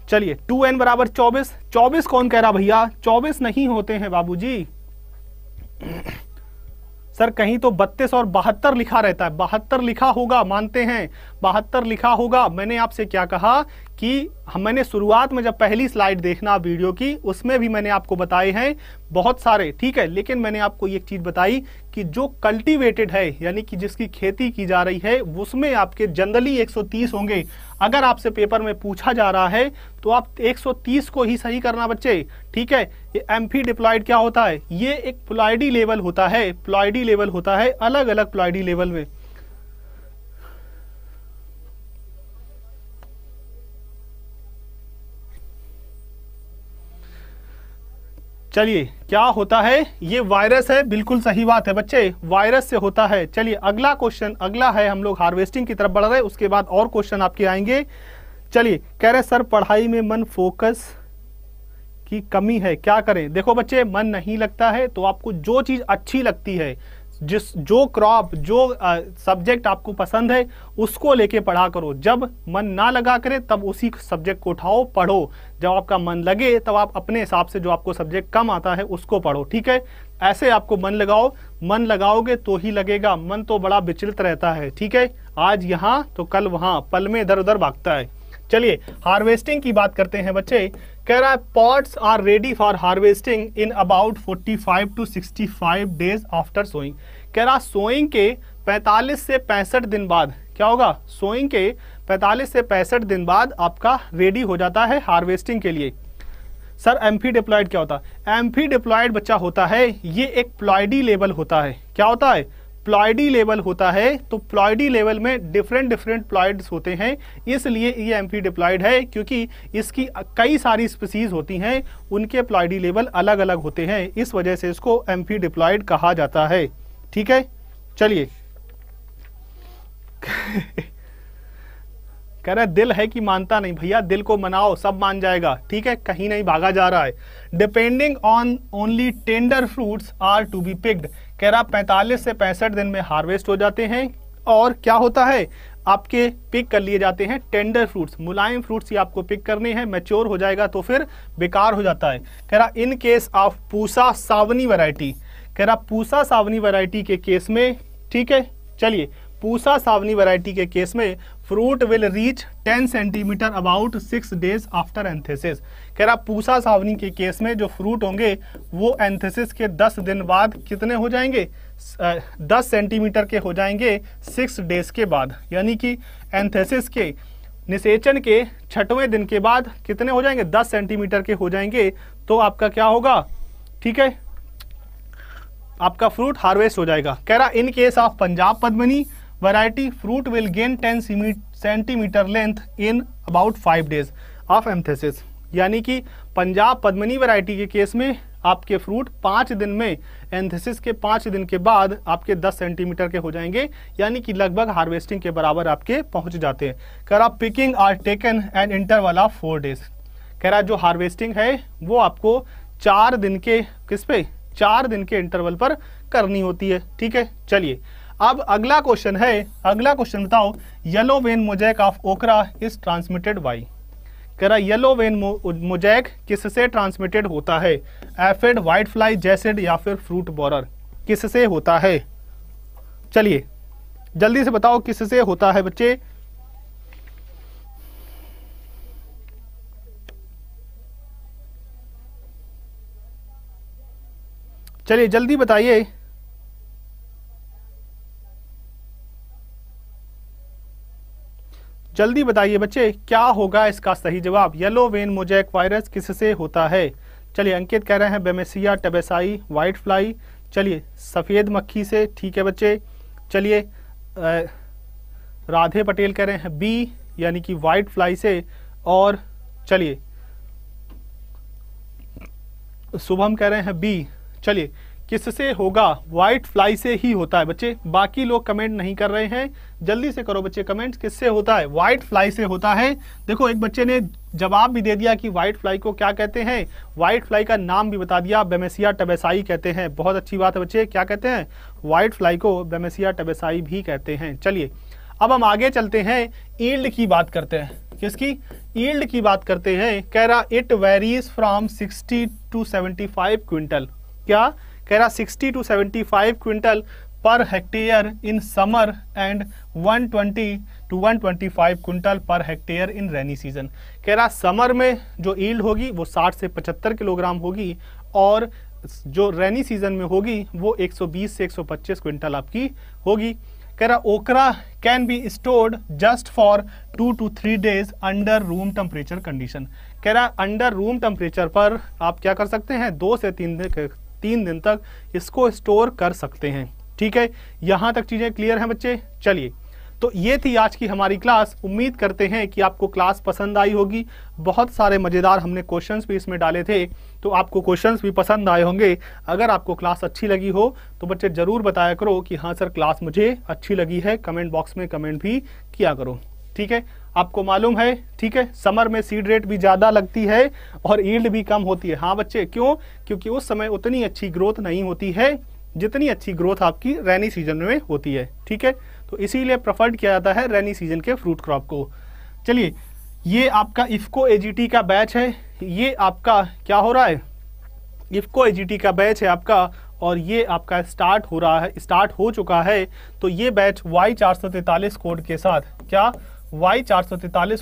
चलिए 2n बराबर 24 24 कौन कह रहा भैया 24 नहीं होते हैं बाबूजी सर कहीं तो 32 और बहत्तर लिखा रहता है बहत्तर लिखा होगा मानते हैं बहत्तर लिखा होगा मैंने आपसे क्या कहा कि हम मैंने शुरुआत में जब पहली स्लाइड देखना वीडियो की उसमें भी मैंने आपको बताए हैं बहुत सारे ठीक है लेकिन मैंने आपको एक चीज बताई कि जो कल्टीवेटेड है यानी कि जिसकी खेती की जा रही है उसमें आपके जनरली 130 होंगे अगर आपसे पेपर में पूछा जा रहा है तो आप 130 को ही सही करना बच्चे ठीक है ये एम्फी डिप्लॉइड क्या होता है ये एक प्लाइडी लेवल होता है प्लाइडी लेवल होता है अलग अलग प्लाइडी लेवल में चलिए क्या होता है ये वायरस है बिल्कुल सही बात है बच्चे वायरस से होता है चलिए अगला क्वेश्चन अगला है हम लोग हार्वेस्टिंग की तरफ बढ़ रहे हैं उसके बाद और क्वेश्चन आपके आएंगे चलिए कह रहे सर पढ़ाई में मन फोकस की कमी है क्या करें देखो बच्चे मन नहीं लगता है तो आपको जो चीज़ अच्छी लगती है जिस जो क्रॉप जो सब्जेक्ट आपको पसंद है उसको लेके पढ़ा करो जब मन ना लगा करे तब उसी सब्जेक्ट को उठाओ पढ़ो जब आपका मन लगे तब आप अपने हिसाब से जो आपको सब्जेक्ट कम आता है उसको पढ़ो ठीक है ऐसे आपको मन लगाओ मन लगाओगे तो ही लगेगा मन तो बड़ा विचलित रहता है ठीक है आज यहाँ तो कल वहाँ पल में इधर उधर भागता है चलिए हार्वेस्टिंग की बात करते हैं बच्चे कह रहा है pods are ready for harvesting in about 45 to 65 days after sowing कह रहा सोइंग के 45 से पैंसठ दिन बाद क्या होगा सोइंग के 45 से पैंसठ दिन बाद आपका रेडी हो जाता है हार्वेस्टिंग के लिए सर एम्फी डिप्लॉयड क्या होता है एम्फी डिप्लॉयड बच्चा होता है ये एक प्लॉयडी लेवल होता है क्या होता है प्लॉयडी लेवल होता है तो प्लॉयडी लेवल में डिफरेंट डिफरेंट प्लॉयड्स होते हैं इसलिए ये एम्फी डिप्लॉयड है क्योंकि इसकी कई सारी स्पीसीज होती हैं उनके प्लॉयडी लेवल अलग अलग होते हैं इस वजह से इसको एम्फी डिप्लॉयड कहा जाता है ठीक है चलिए कह रहे दिल है कि मानता नहीं भैया दिल को मनाओ सब मान जाएगा ठीक है कहीं नहीं भागा जा रहा है depending on only tender fruits are to be picked कह रहा पैंतालीस से पैंसठ दिन में हार्वेस्ट हो जाते हैं और क्या होता है आपके पिक कर लिए जाते हैं टेंडर फ्रूट्स मुलायम फ्रूट्स ही आपको पिक करने हैं मैच्योर हो जाएगा तो फिर बेकार हो जाता है कह रहा in case of Pusa Sawani variety कह रहा पूसा सावनी वैरायटी के केस में ठीक है चलिए पूसा सावनी वैरायटी के केस में fruit will reach 10 centimetre about six days after anthesis कह रहा पूसा सावनी के केस में जो फ्रूट होंगे वो एंथेसिस के 10 दिन बाद कितने हो जाएंगे दस सेंटीमीटर के हो जाएंगे सिक्स डेज के बाद यानी कि एंथेसिस के निषेचन के छठवें दिन के बाद कितने हो जाएंगे दस सेंटीमीटर के हो जाएंगे तो आपका क्या होगा ठीक है आपका फ्रूट हार्वेस्ट हो जाएगा कह रहा in case of Punjab Padmini variety fruit will gain 10 centimetre length in about five days of anthesis यानी कि पंजाब पद्मनी वैरायटी के केस में आपके फ्रूट पाँच दिन में एंथेसिस के पाँच दिन के बाद आपके दस सेंटीमीटर के हो जाएंगे यानी कि लगभग हार्वेस्टिंग के बराबर आपके पहुंच जाते हैं करा picking are taken an interval of four days कह रहा जो हार्वेस्टिंग है वो आपको चार दिन के किस पे चार दिन के इंटरवल पर करनी होती है ठीक है चलिए अब अगला क्वेश्चन है अगला क्वेश्चन बताओ yellow vein mosaic of okra is transmitted by करा येलो वेन मोजैक किससे ट्रांसमिटेड होता है एफिड वाइट फ्लाई जैसिड या फिर फ्रूट बोरर किससे होता है चलिए जल्दी से बताओ किससे होता है बच्चे चलिए जल्दी बताइए जल्दी बताइए बच्चे क्या होगा इसका सही जवाब येलो वेन मोजैक वायरस किससे होता है चलिए अंकित कह रहे हैं बेमेसिया टेबेसाई वाइट फ्लाई चलिए सफ़ेद मक्खी से ठीक है बच्चे चलिए राधे पटेल कह रहे हैं बी यानी कि वाइट फ्लाई से और चलिए शुभम कह रहे हैं बी चलिए किससे होगा व्हाइट फ्लाई से ही होता है बच्चे बाकी लोग कमेंट नहीं कर रहे हैं जल्दी से करो बच्चे कमेंट किससे होता है व्हाइट फ्लाई से होता है देखो एक बच्चे ने जवाब भी दे दिया कि व्हाइट फ्लाई को क्या कहते हैं व्हाइट फ्लाई का नाम भी बता दिया बेमेसिया टबेसाई कहते हैं बहुत अच्छी बात है बच्चे क्या कहते हैं व्हाइट फ्लाई को बेमेसिया टबेसाई भी कहते हैं चलिए अब हम आगे चलते हैं ईल्ड की बात करते हैं किसकी ईल्ड की बात करते हैं कह रहा it varies from sixty to 75 quintal क्या कह रहा 60 to 75 quintal per hectare in summer and 120 to 125 quintal per hectare in rainy season कह रहा समर में जो ईल्ड होगी वो 60 से 75 किलोग्राम होगी और जो रेनी सीजन में होगी वो 120 से 125 क्विंटल आपकी होगी कह रहा okra can be stored just for two two three days under room temperature condition कह रहा अंडर रूम टेम्परेचर पर आप क्या कर सकते हैं दो से तीन तीन दिन तक इसको स्टोर कर सकते हैं ठीक है यहां तक चीज़ें क्लियर हैं बच्चे चलिए तो ये थी आज की हमारी क्लास उम्मीद करते हैं कि आपको क्लास पसंद आई होगी बहुत सारे मज़ेदार हमने क्वेश्चंस भी इसमें डाले थे तो आपको क्वेश्चंस भी पसंद आए होंगे अगर आपको क्लास अच्छी लगी हो तो बच्चे ज़रूर बताया करो कि हाँ सर क्लास मुझे अच्छी लगी है कमेंट बॉक्स में कमेंट भी किया करो ठीक है आपको मालूम है ठीक है समर में सीड रेट भी ज़्यादा लगती है और ईल्ड भी कम होती है हाँ बच्चे क्यों क्योंकि उस समय उतनी अच्छी ग्रोथ नहीं होती है जितनी अच्छी ग्रोथ आपकी रेनी सीजन में होती है ठीक है तो इसीलिए प्रेफर्ड किया जाता है रेनी सीजन के फ्रूट क्रॉप को चलिए ये आपका इफ्को एजीटी का बैच है ये आपका क्या हो रहा है इफ्को एजीटी का बैच है आपका और ये आपका स्टार्ट हो रहा है स्टार्ट हो चुका है तो ये बैच वाई चार कोड के साथ क्या वाई चार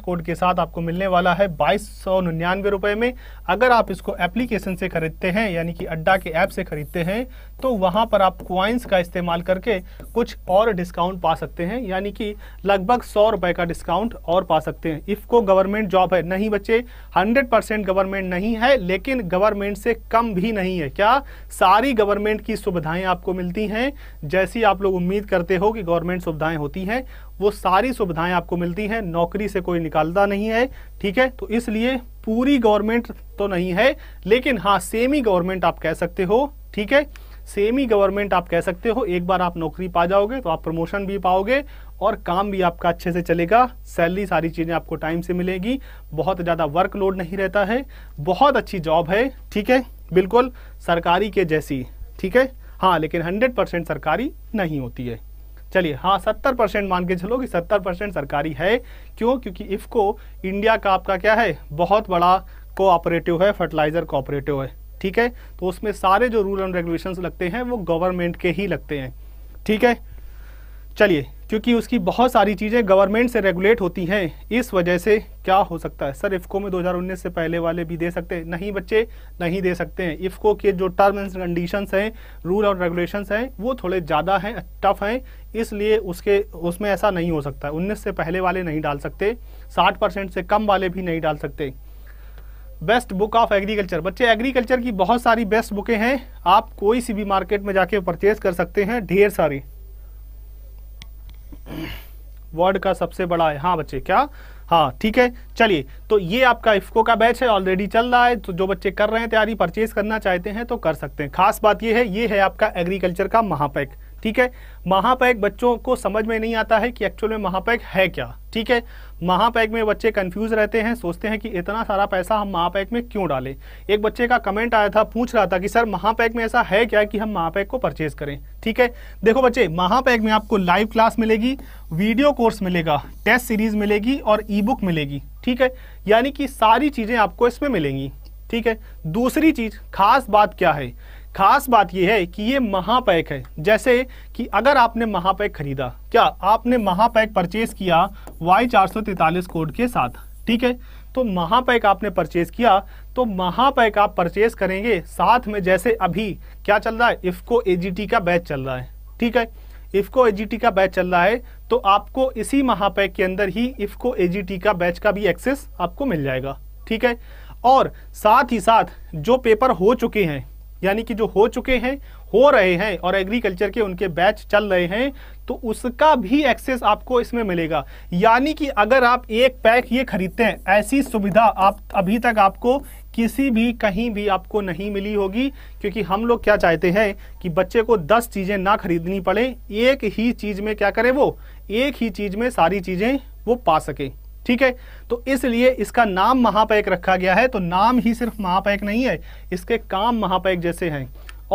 कोड के साथ आपको मिलने वाला है बाईस सौ निन्यानवे रुपये में अगर आप इसको एप्लीकेशन से खरीदते हैं यानी कि अड्डा के ऐप से खरीदते हैं तो वहाँ पर आप क्वाइंस का इस्तेमाल करके कुछ और डिस्काउंट पा सकते हैं यानी कि लगभग सौ रुपये का डिस्काउंट और पा सकते हैं इफ़को गवर्नमेंट जॉब है नहीं बच्चे हंड्रेड परसेंट गवर्नमेंट नहीं है लेकिन गवर्नमेंट से कम भी नहीं है क्या सारी गवर्नमेंट की सुविधाएं आपको मिलती हैं जैसी आप लोग उम्मीद करते हो कि गवर्नमेंट सुविधाएं होती हैं वो सारी सुविधाएं आपको मिलती हैं नौकरी से कोई निकालता नहीं है ठीक है तो इसलिए पूरी गवर्नमेंट तो नहीं है लेकिन हाँ सेमी गवर्नमेंट आप कह सकते हो ठीक है सेमी गवर्नमेंट आप कह सकते हो एक बार आप नौकरी पा जाओगे तो आप प्रमोशन भी पाओगे और काम भी आपका अच्छे से चलेगा सैलरी सारी चीज़ें आपको टाइम से मिलेगी बहुत ज़्यादा वर्कलोड नहीं रहता है बहुत अच्छी जॉब है ठीक है बिल्कुल सरकारी के जैसी ठीक है हाँ लेकिन हंड्रेड परसेंट सरकारी नहीं होती है चलिए हाँ सत्तर परसेंट मान के चलो कि सत्तर परसेंट सरकारी है क्यों क्योंकि इफ़को इंडिया का आपका क्या है बहुत बड़ा कोऑपरेटिव है फर्टिलाइज़र कोऑपरेटिव है ठीक है तो उसमें सारे जो रूल एंड रेगुलेशन लगते हैं वो गवर्नमेंट के ही लगते हैं ठीक है चलिए क्योंकि उसकी बहुत सारी चीज़ें गवर्नमेंट से रेगुलेट होती हैं इस वजह से क्या हो सकता है सर इफ़को में 2019 से पहले वाले भी दे सकते हैं नहीं बच्चे नहीं दे सकते हैं इफ़को के जो टर्म एंड कंडीशंस हैं रूल और रेगुलेशंस हैं वो थोड़े ज़्यादा हैं टफ हैं इसलिए उसके उसमें ऐसा नहीं हो सकता उन्नीस से पहले वाले नहीं डाल सकते साठ से कम वाले भी नहीं डाल सकते बेस्ट बुक ऑफ एग्रीकल्चर बच्चे एग्रीकल्चर की बहुत सारी बेस्ट बुकें हैं आप कोई सी भी मार्केट में जाके परचेज कर सकते हैं ढेर सारी वर्ल्ड का सबसे बड़ा है हाँ बच्चे क्या हाँ ठीक है चलिए तो ये आपका इफ्को का बैच है ऑलरेडी चल रहा है तो जो बच्चे कर रहे हैं तैयारी परचेज करना चाहते हैं तो कर सकते हैं खास बात ये है ये है आपका एग्रीकल्चर का महापैक ठीक है महापैक बच्चों को समझ में नहीं आता है कि एक्चुअल में महापैक है क्या ठीक है महापैक में बच्चे कंफ्यूज रहते हैं सोचते हैं कि इतना सारा पैसा हम महापैक में क्यों डालें एक बच्चे का कमेंट आया था पूछ रहा था कि सर महापैक में ऐसा है क्या कि हम महापैक को परचेज करें ठीक है देखो बच्चे महापैक में आपको लाइव क्लास मिलेगी वीडियो कोर्स मिलेगा टेस्ट सीरीज मिलेगी और ई बुक मिलेगी ठीक है यानी कि सारी चीज़ें आपको इसमें मिलेंगी ठीक है दूसरी चीज़ खास बात क्या है खास बात यह है कि ये महापैक है जैसे कि अगर आपने महापैक खरीदा क्या आपने महापैक परचेज किया वाई चार कोड के साथ ठीक है तो महापैक आपने परचेज किया तो महापैक आप परचेज करेंगे साथ में जैसे अभी क्या चल रहा है इफको एजीटी का बैच चल रहा है ठीक है इफको एजीटी का बैच चल रहा है तो आपको इसी महापैक के अंदर ही इफको एजीटी का बैच का भी एक्सेस आपको मिल जाएगा ठीक है और साथ ही साथ जो पेपर हो चुके हैं यानी कि जो हो चुके हैं हो रहे हैं और एग्रीकल्चर के उनके बैच चल रहे हैं तो उसका भी एक्सेस आपको इसमें मिलेगा यानी कि अगर आप एक पैक ये खरीदते हैं ऐसी सुविधा आप अभी तक आपको किसी भी कहीं भी आपको नहीं मिली होगी क्योंकि हम लोग क्या चाहते हैं कि बच्चे को 10 चीज़ें ना खरीदनी पड़े एक ही चीज़ में क्या करें वो एक ही चीज़ में सारी चीज़ें वो पा सकें ठीक है तो इसलिए इसका नाम महापैक रखा गया है तो नाम ही सिर्फ महापैक नहीं है इसके काम महापैक जैसे हैं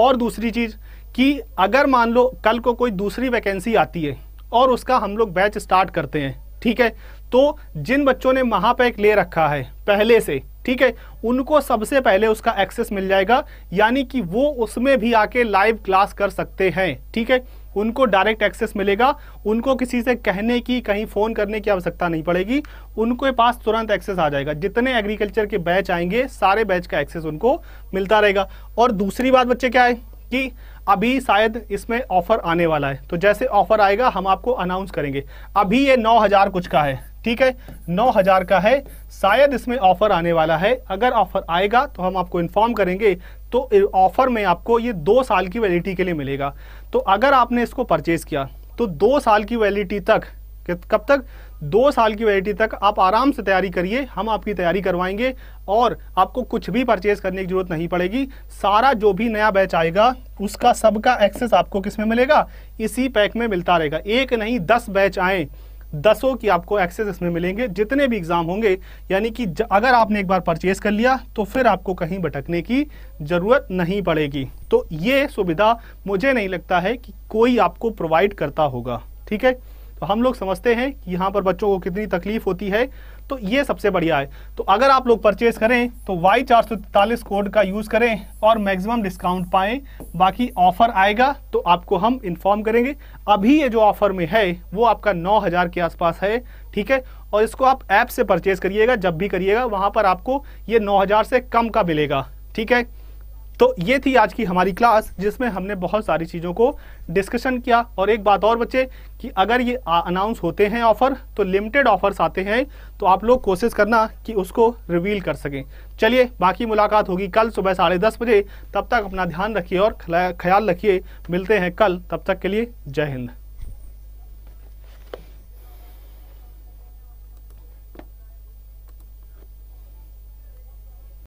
और दूसरी चीज कि अगर मान लो कल को कोई दूसरी वैकेंसी आती है और उसका हम लोग बैच स्टार्ट करते हैं ठीक है तो जिन बच्चों ने महापैक ले रखा है पहले से ठीक है उनको सबसे पहले उसका एक्सेस मिल जाएगा यानी कि वो उसमें भी आके लाइव क्लास कर सकते हैं ठीक है उनको डायरेक्ट एक्सेस मिलेगा उनको किसी से कहने की कहीं फ़ोन करने की आवश्यकता नहीं पड़ेगी उनके पास तुरंत एक्सेस आ जाएगा जितने एग्रीकल्चर के बैच आएंगे सारे बैच का एक्सेस उनको मिलता रहेगा और दूसरी बात बच्चे क्या है कि अभी शायद इसमें ऑफर आने वाला है तो जैसे ऑफर आएगा हम आपको अनाउंस करेंगे अभी ये नौ हज़ार कुछ का है ठीक है नौ हज़ार का है शायद इसमें ऑफर आने वाला है अगर ऑफर आएगा तो हम आपको इन्फॉर्म करेंगे तो ऑफर में आपको ये दो साल की वैलिडिटी के लिए मिलेगा तो अगर आपने इसको परचेज किया तो दो साल की वैलिडिटी तक कब तक दो साल की वैलिडिटी तक आप आराम से तैयारी करिए हम आपकी तैयारी करवाएंगे और आपको कुछ भी परचेज करने की जरूरत नहीं पड़ेगी सारा जो भी नया बैच आएगा उसका सबका एक्सेस आपको किस में मिलेगा इसी पैक में मिलता रहेगा एक नहीं दस बैच आए दसों की आपको एक्सेस इसमें मिलेंगे जितने भी एग्ज़ाम होंगे यानी कि अगर आपने एक बार परचेज कर लिया तो फिर आपको कहीं भटकने की ज़रूरत नहीं पड़ेगी तो ये सुविधा मुझे नहीं लगता है कि कोई आपको प्रोवाइड करता होगा ठीक है तो हम लोग समझते हैं कि यहाँ पर बच्चों को कितनी तकलीफ़ होती है तो ये सबसे बढ़िया है तो अगर आप लोग परचेज करें तो वाई चार कोड का यूज़ करें और मैक्सिमम डिस्काउंट पाएं बाकी ऑफर आएगा तो आपको हम इन्फॉर्म करेंगे अभी ये जो ऑफर में है वो आपका नौ के आसपास है ठीक है और इसको आप ऐप से परचेज करिएगा जब भी करिएगा वहां पर आपको ये नौ से कम का मिलेगा ठीक है तो ये थी आज की हमारी क्लास जिसमें हमने बहुत सारी चीज़ों को डिस्कशन किया और एक बात और बच्चे कि अगर ये अनाउंस होते हैं ऑफ़र तो लिमिटेड ऑफर्स आते हैं तो आप लोग कोशिश करना कि उसको रिवील कर सकें चलिए बाकी मुलाकात होगी कल सुबह साढ़े दस बजे तब तक अपना ध्यान रखिए और ख्याल रखिए मिलते हैं कल तब तक के लिए जय हिंद